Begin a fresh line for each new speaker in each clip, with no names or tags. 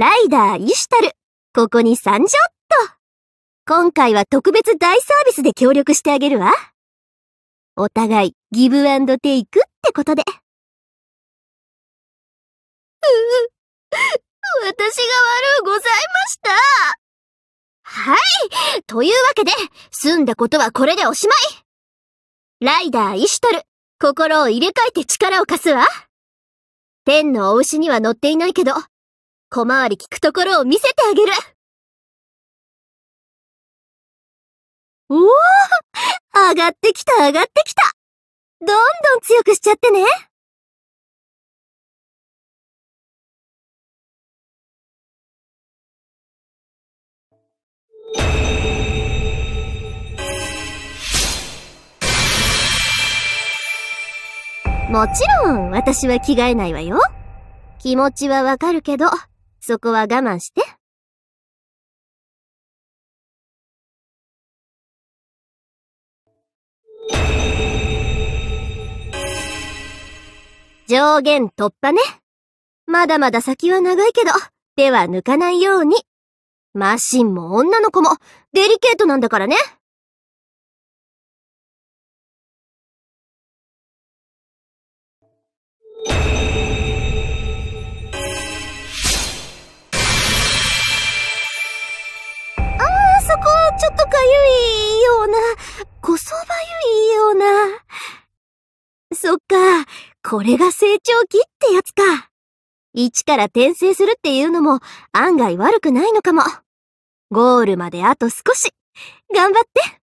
ライダーイシュタル。ここに参上っと。今回は特別大サービスで協力してあげるわ。お互いギブアンドテイクってことで。うう、私が悪うございまし
たはいというわけで、済んだことはこれでおしまいライダーイシュタル、心を入れ替えて力を貸すわ天のお牛には乗っていないけど、小回り聞くところを見せてあげる
おお上がってきた上がってきたどんどん強くしちゃってね
もちろん、私は着替えないわよ。気持ちはわかるけど、そこは我慢して。上限突破ね。まだまだ先は長いけど、手は抜かないように。マシンも
女の子も、デリケートなんだからね。
you ちょっとかゆいような、こそばゆいような。そっか、これが成長期ってやつか。一から転生するっていうのも案外悪くないのかも。ゴー
ルまであと少し。頑張って。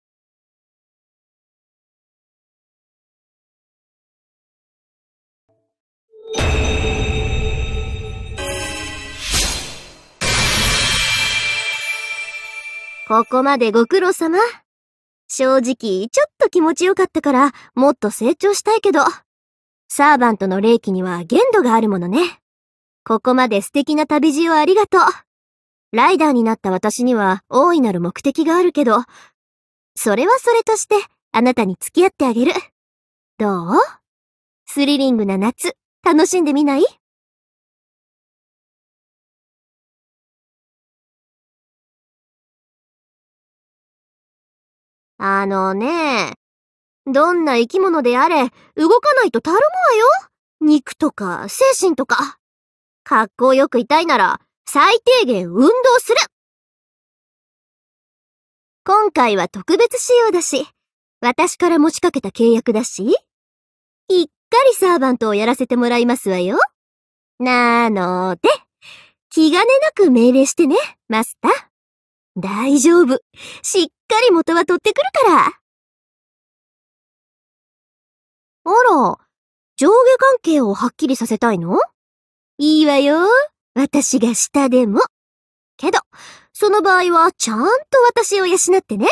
you ここまでご苦労様。正直、ちょっと気持ちよかったから、もっと成長したいけど、サーバントの霊気には限度があるものね。ここまで素敵な旅路をありがとう。ライダーになった私には大いなる目的があるけど、それはそれとして、あなたに付き合ってあげる。どうスリリングな夏、楽しんでみない
あのね、どんな生
き物であれ、動かないとたるむわよ肉とか精神とか。格好よくいたいなら、最低限運動する今回は特別仕様だし、私から持ちかけた契約だし、いっかりサーバントをやらせてもらいますわよ。なので、気兼ねなく命令してね、マスター。大丈夫。しっっかり元は取ってくるから。
あら、上下関係をはっきりさせたいのいいわよ。私が下でも。けど、その場合はちゃんと私を養ってね。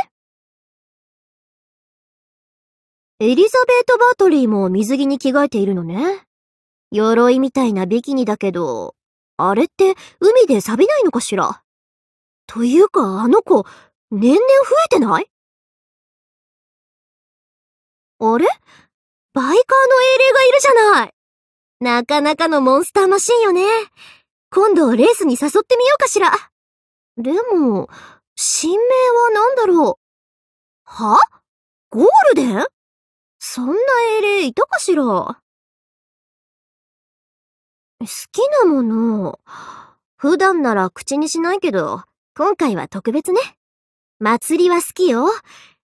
エリザ
ベート・バートリーも水着に着替えているのね。鎧みたいなビキニだけど、あれって海で錆びないのかしらというかあの
子、年々増えてないあれ
バイカーの英霊がいるじゃないなかなかのモンスターマシンよね。今度レースに誘ってみようかしら。でも、
新名は何だろうはゴールデンそ
んな英霊いたかしら好きなもの。普段なら口にしないけど、今回は特別ね。祭りは好きよ。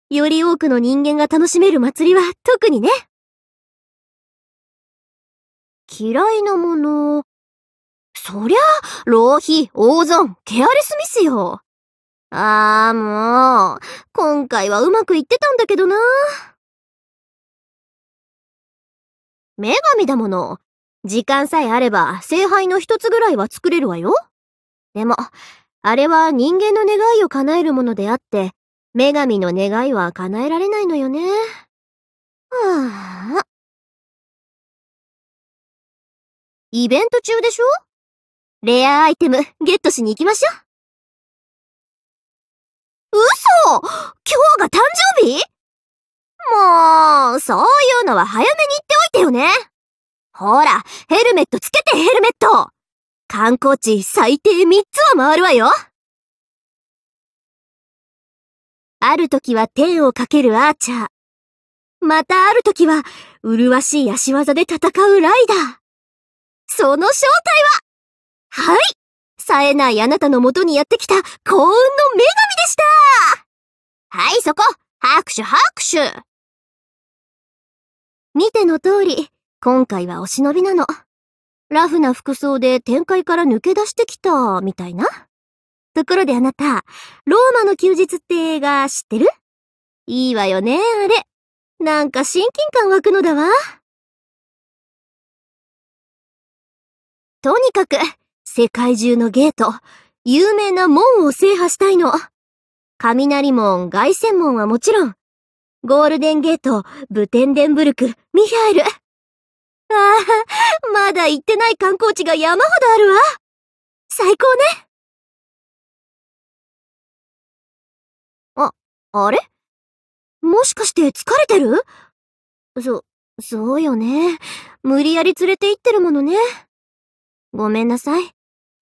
より多くの人間が楽しめる祭りは特
にね。嫌いなもの。
そりゃ、浪費、大損、ケアレスミスよ。ああ、もう、今回はうまくいってたんだけどな。女神だもの。時間さえあれば、聖杯の一つぐらいは作れるわよ。でも、あれは人間の願いを叶えるものであって、女神の願いは叶えられないのよね。
はぁ、あ。イベント中でしょレアアイテムゲットしに行きましょう。
嘘今日が誕生日もう、そういうのは早めに言っておいてよね。ほら、ヘルメットつけてヘルメット観光地最低3つは回るわよある時は天をかけるアーチャー。またある時は、麗しい足技で戦うライダー。その正体は、はい冴えないあなたの元にやってきた幸運の女神で
したはいそこ拍手拍手
見ての通り、今回はお忍びなの。ラフな服装で展開から抜け出してきた、みたいな。ところであなた、ローマの休日って映画知ってるいいわよね、あれ。なんか親近
感湧くのだわ。とに
かく、世界中のゲート、有名な門を制覇したいの。雷門、凱旋門はもちろん、ゴールデンゲート、ブテンデンブルク、ミヒャエル。ああ、まだ行ってない観光地が山
ほどあるわ。最高ね。あ、あれもしかして疲れてる
そ、そうよね。無理やり連れて行ってるものね。ごめんなさい。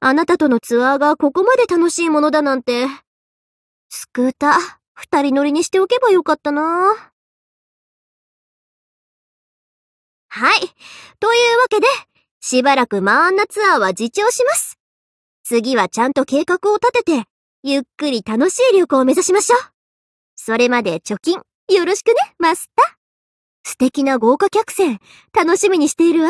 あなたとのツアーがここまで楽しいものだなんて。スクーター、二人乗りにしておけばよかったな。はい。というわけで、しばらくマーンナツアーは自重します。次はちゃんと計画を立てて、ゆっくり楽しい旅行を目指しましょう。それまで貯金、よろしくね、マスター。素敵な豪華客船、楽しみにしているわ。